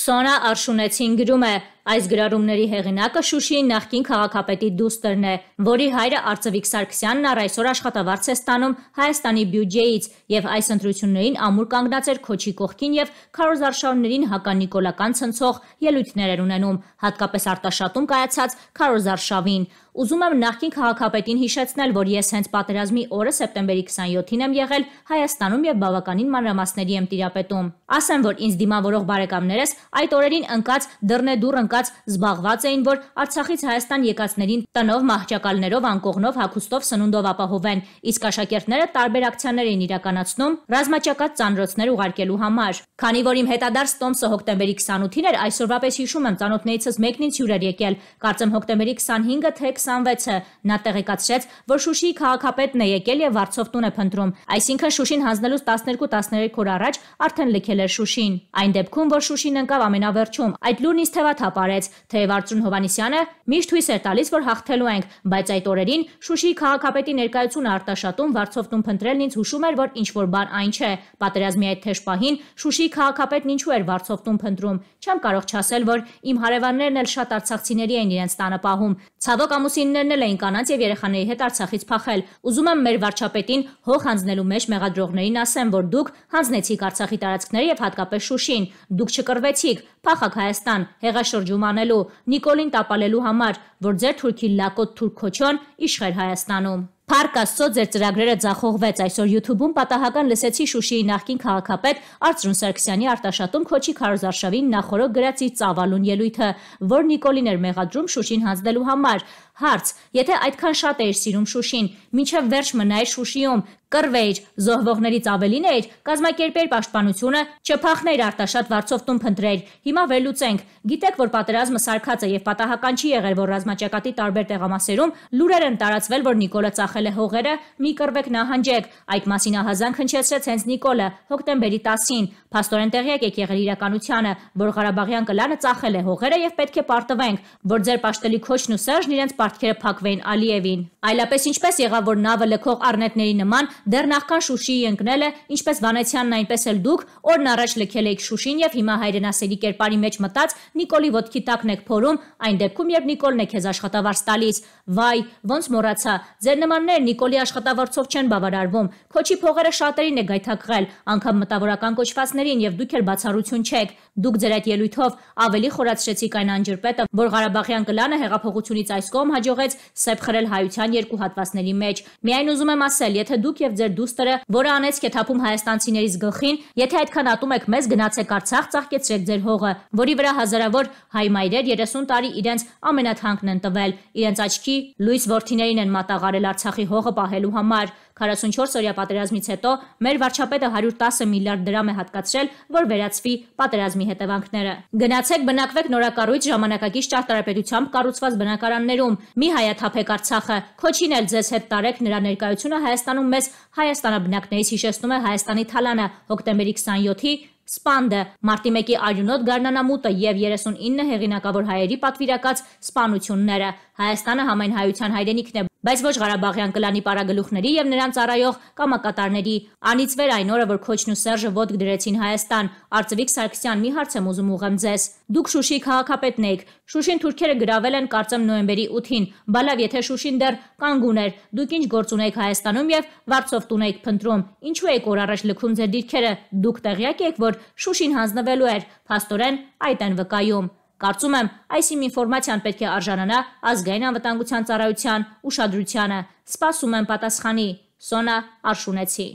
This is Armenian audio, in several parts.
Սոնա Արշունեցին գրում է Այս գրառումների հեղինակը Շուշիի նախկին քաղաքապետի դուստրն է, որի հայրը Արծվիկ Սարգսյանն առ այսօր աշխատավարձ է ստանում Հայաստանի բյուջեից եւ այս ընտրություններին ամուր կանգնած էր Քոչի կողքին եւ քարոզարշավներին հականիկոլական ցնցող ելույթներ էր ունենում, հատկապես Արտաշատում կայացած քարոզարշավին։ Ուզում եմ նախկին քաղաքապետին հիշեցնել, որ ես հենց պատերազմի օրը սեպտեմբերի 27-ին եմ եղել Հայաստանում եւ բավականին մանրամասների եմ տիրապետում։ Ասեմ, որ ինձ դիմավորող բարեկամներս այդ օրերին ընկած դռնեդուռ ընկած եկած զբաղված էին, որ Արցախից Հայաստան եկածներին տնով, մահճակալներով, անկողնով, հագուստով, սնունդով ապահովեն, իսկ աշակերտները տարբեր ակցիաներ էին իրականացնում ռազմաճակատ ծանրոցներ ուղարկելու համար։ Քանի որ իմ հետադարձ տոմսը հոկտեմբերի 28-ին էր, այսօրվա պես հիշում եմ ծանոթներիցս մեկն ինձ հյուր էր եկել։ Կարծեմ հոկտեմբերի 25-ը թե 26-ը նա տեղեկացրեց, որ Շուշիի քաղաքապետն է եկել եւ վարձով տուն է փնտրում։ Այսինքն Շուշին հանձնելուց 12-13 օր առաջ արդեն լքել էր Շուշին։ Այն դեպքում, որ Շուշին ընկավ ամենավերջում, այդ լուրն իսկ թեվաթափ վկայակարեց, թեև Արծրուն Հովանիսյանը միշտ հույս էր տալիս, որ հաղթելու ենք, բայց այդ օրերին Շուշիի քաղաքապետի ներկայությունը արտաշատում Վարչովտուն փնտրելն ինձ հուշում էր, որ ինչ որ բան այն չէ։ Պատերազմի այդ թեժ պահին Շուշիի քաղաքապետն ինչու էր Վարչովտուն փնտրում։ Չեմ կարող չասել, որ իմ հարևաններն էլ շատ արցախցիների էին իրենց տանը պահում։ Ցավոք ամուսիններն էլ էին կանանց եւ երեխաների հետ Արցախից փախել։ Ուզում եմ մեր վարչապետին հող հանձնելու մեջ մեղադրողներին ասեմ, որ դուք հանձնեցիք Արցախի տարածքները եւ հատկապես Շուշին։ Դուք չկռվեցիք, փախակ Հայաստան, հեղաշորջ շրջում անելու, Նիկոլին տապալելու համար, որ ձեր թուրքի լակոտ թուրք քոչոն իշխեր Հայաստանում։ Փառք Աստծո ձեր ծրագրերը ձախողվեց։ Այսօր YouTube-ում պատահական լսեցի Շուշիի նախկին քաղաքապետ Արծրուն Սարգսյանի արտաշատում Քոչի Քարոզարշավին նախորդ գրացի ծավալուն ելույթը, որ Նիկոլին էր մեղադրում Շուշին հանձնելու համար։ Հարց. Եթե այդքան շատ էիր սիրում Շուշին, ինչև վերջ մնայր Շուշիում, կռվեիր, զոհվողներից ավելին էիր, կազմակերպեր պաշտպանությունը, չփախներ արտաշատ վարձով տուն փնտրեր։ Հիմա վերլուծենք։ Գիտեք, որ պատերազմը սարկած է եւ պատահական չի եղել, որ ռազմաճակատի տարբեր տեղամասերում լուրեր են տարածվել, որ Նիկոլը ծախել փոխել է հողերը, մի կռվեք նահանջեք։ Այդ մասին ահազանգ հնչեցրեց հենց Նիկոլը հոկտեմբերի 10-ին։ Փաստորեն տեղյակ եք եղել իրականությանը, որ Ղարաբաղյան կլանը ծախել է հողերը եւ պետք է պարտվենք, որ ձեր պաշտելի քոչն ու Սերժն իրենց պարտքերը փակվեին Ալիևին։ Այլապես ինչպես եղավ, որ նավը լքող առնետների նման դեռ նախքան Շուշիի ընկնելը, ինչպես Վանեցյանն այնպես էլ դուք օրն առաջ լքել եք Շուշին եւ հիմա հայրենասերի կերպարի մեջ մտած Նիկոլի ոտքի տակն եք փորում, այն դեպքում երբ Նիկոլն է քեզ աշխատավարձ տալիս։ Վայ, ոնց մոռացա։ Ձեր նմաններ Նիկոլի աշխատավարձով չեն բավարարվում։ Քոչի փողերը շատերին է գայթակղել, անգամ մտավորական կոչվածներին եւ դուք էլ բացառություն չեք։ Դուք ձեր այդ ելույթով ավելի խորացրեցիք այն անջրպետը, որ Ղարաբաղյան կլանը հեղափոխությունից այս կողմ հաջողեց սեփ խրել հայության վերջնական երկու հատվածների մեջ։ Միայն ուզում եմ ասել, եթե դուք եւ ձեր դուստրը, որը անեցք է թափում հայաստանցիներից գլխին, եթե այդքան ատում եք մեզ, գնացեք Արցախ, ծաղկեցրեք ձեր հողը, որի վրա հազարավոր հայ մայրեր 30 տարի իրենց ամենաթանկն են տվել, իրենց աչքի լույս worth-իներին են մատաղարել Արցախի հողը պահելու համար։ 44 օրյա պատերազմից հետո մեր վարչապետը 110 միլիարդ դրամ է հատկացրել, որ վերացվի պատերազմի հետևանքները։ Գնացեք բնակվեք նորակառույց ժամանակակից ճարտարապետությամբ կառուցված բնակարաններում։ Մի հայաթափեք Արցախը։ Քոչին էլ ձեզ հետ տարեք նրա ներկայությունը Հայաստանում մեզ հայաստանաբնակներից հիշեցնում է Հայաստանի թալանը հոկտեմբերի 27-ի Սպանդը մարտի 1-ի արյունոտ գարնանամուտը եւ 39 հեղինակավոր հայերի պատվիրակած սպանությունները Հայաստանը համայն հայության հայրենիքն է բայց ոչ Ղարաբաղյան կլանի պարագլուխների եւ նրանց առայող կամակատարների։ Անից վեր այն օրը, որ Քոչն ու Սերժը ոտք դրեցին Հայաստան, Արծվիկ Սարգսյան մի հարց եմ ուզում ուղեմ ձեզ։ Դուք Շուշի քաղաքապետն եք։ Շուշին թուրքերը գրավել են կարծեմ նոյեմբերի 8-ին։ Բալավ, եթե Շուշին դեռ կանգ ուներ, դուք ինչ գործ ունեք Հայաստանում եւ Վարշով տուն եք փնտրում։ Ինչու եք օր առաջ լքում ձեր դիրքերը։ Դուք տեղյակ եք, որ Շուշին հանձնվելու էր։ Փաստորեն այդ են վկայում։ Կարծում եմ, այս իմ ինֆորմացիան պետք է արժանանա ազգային անվտանգության ծառայության ուշադրությանը։ Սպասում եմ պատասխանի։ Սոնա Արշունեցի։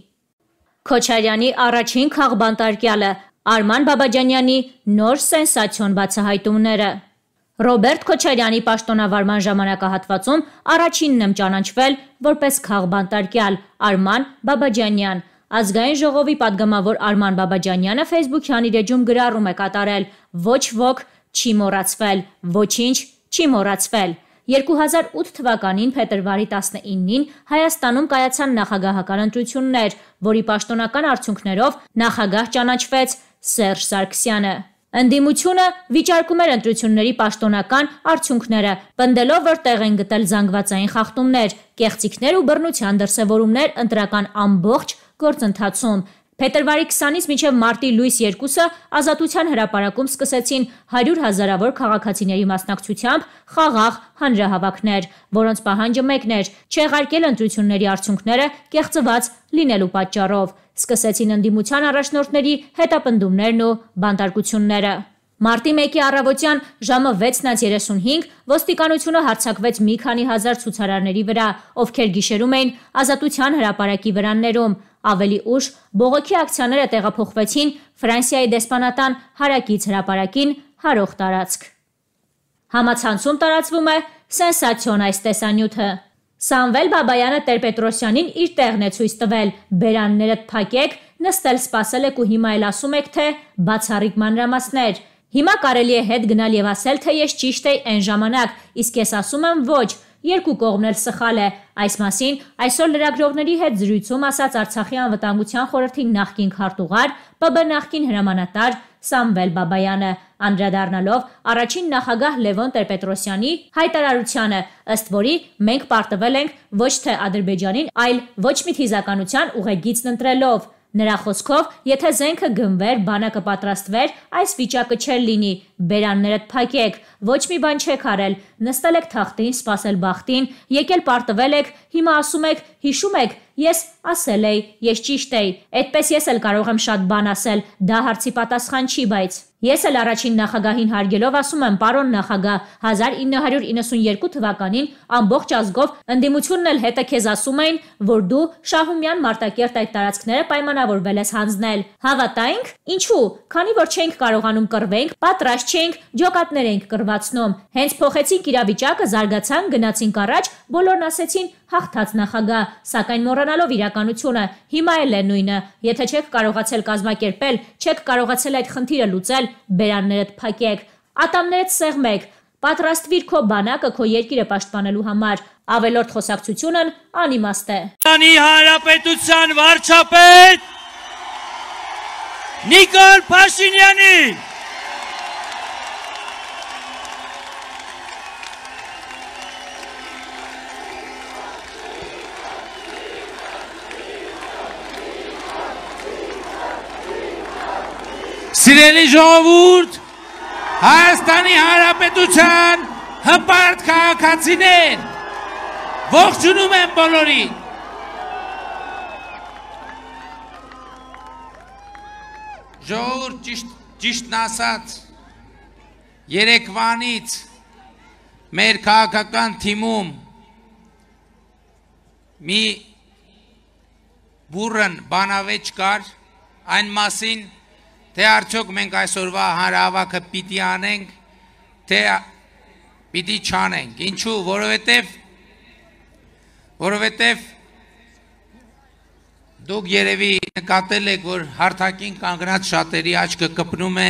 Քոչարյանի առաջին խաղբանտարկյալը Արման Բաբաջանյանի նոր սենսացիոն բացահայտումները։ Ռոբերտ Քոչարյանի պաշտոնավարման ժամանակահատվածում առաջինն եմ ճանաչվել որպես խաղբանտարկյալ Արման Բաբաջանյան։ Ազգային ժողովի падգամավոր Արման Բաբաջանյանը Facebook-յան իր էջում գրառում է կատարել. «Ոչ ոք Չի մոռացվել, ոչինչ չի մոռացվել։ 2008 թվականին փետրվարի 19-ին Հայաստանում կայացան նախագահական ընտրություններ, որի պաշտոնական արդյունքներով նախագահ ճանաչվեց Սերժ Սարգսյանը։ Ընդդիմությունը վիճարկում էր ընտրությունների պաշտոնական արդյունքները, պնդելով, որ տեղ են գտել զանգվածային խախտումներ, կեղծիքներ ու բռնության դրսևորումներ ընտրական ամբողջ գործընթացում։ Փետրվարի 20-ից մինչև մարտի լույս 2-ը Ազատության հրապարակում սկսեցին 100 հազարավոր քաղաքացիների մասնակցությամբ խաղաղ հանրահավաքներ, որոնց պահանջը մեկն էր՝ չեղարկել ընտրությունների արդյունքները կեղծված լինելու պատճառով։ Սկսեցին ընդդիմության առաջնորդների հետապնդումներն ու բանտարկությունները։ Մարտի 1-ի առավոտյան ժամը 6:35 ոստիկանությունը հարձակվեց մի քանի հազար ցուցարարների վրա, ովքեր գիշերում էին Ազատության հրապարակի վրաններում։ Ավելի ուշ բողոքի ակցիաները տեղափոխվեցին Ֆրանսիայի դեսպանատան հարակից հրապարակին հարող տարածք։ Համացանցում տարածվում է սենսացիոն այս տեսանյութը։ Սամվել Բաբայանը Տեր-Պետրոսյանին իր տեղն է ցույց տվել. «Բերաններդ փակեք, նստել սпасել եք ու հիմա էլ ասում եք, թե բացառիկ մանրամասներ»։ Հիմա կարելի է հետ գնալ եւ ասել, թե ես ճիշտ էի այն ժամանակ, իսկ ես ասում եմ ոչ, Երկու կողմն էլ սխալ է։ Այս մասին այսօր լրագրողների հետ զրույցում ասաց Արցախի անվտանգության խորհրդի նախկին քարտուղար, ՊԲ նախկին հրամանատար Սամվել Բաբայանը, անդրադառնալով առաջին նախագահ Լևոն Տեր-Պետրոսյանի հայտարարությանը, ըստ որի մենք պարտվել ենք ոչ թե Ադրբեջանին, այլ ոչ մի թիզականության ուղեգիծն ընտրելով Նրա խոսքով, եթե զենքը գնվեր, բանակը պատրաստվեր, այս վիճակը չէր լինի։ Բերաններդ փակեք, ոչ մի բան չեք արել, նստել եք թախտին, սпасել բախտին, եկել պարտվել եք, հիմա ասում եք, հիշում եք, ես ասել էի, ես ճիշտ էի։ Այդպես ես էլ կարող եմ շատ բան ասել, դա հարցի պատասխան չի, բայց Ես էլ առաջին նախագահին հարգելով ասում եմ, պարոն նախագահ, 1992 թվականին ամբողջ ազգով ընդդիմությունն էլ հետը քեզ ասում էին, որ դու Շահումյան Մարտակերտ այդ տարածքները պայմանավորվել ես հանձնել։ Հավատայինք, ինչու, քանի որ չենք կարողանում կռվենք, պատրաստ չենք, ջոկատներ ենք կռվացնում։ Հենց փոխեցինք իրավիճակը, զարգացան, գնացինք առաջ, բոլորն ասեցին, հաղթած նախագահ, սակայն մոռանալով իրականությունը, հիմա էլ է նույնը։ Եթե չեք կարողացել կազմակերպել, չեք կարողացել այդ խնդիրը լուծել, բերաններդ փակեք, ատամներդ սեղմեք, պատրաստվիր քո բանակը քո երկիրը պաշտպանելու համար։ Ավելորդ խոսակցությունն անիմաստ է։ Հայաստանի Հանրապետության վարչապետ Նիկոլ Փաշինյանի Սիրելի ժողովուրդ, Հայաստանի Հանրապետության հպարտ քաղաքացիներ, ողջունում եմ բոլորին։ Ժողովուրդ ճիշտ ճիշտն ասած Երեկվանից մեր քաղաքական թիմում մի բուրըն բանավեճ կար այն մասին թե արդյոք մենք այսօրվա հանրահավաքը պիտի անենք, թե պիտի չանենք։ Ինչու, որովհետև որովհետև դուք երևի նկատել եք, որ հարթակին կանգնած շատերի աչքը կպնում է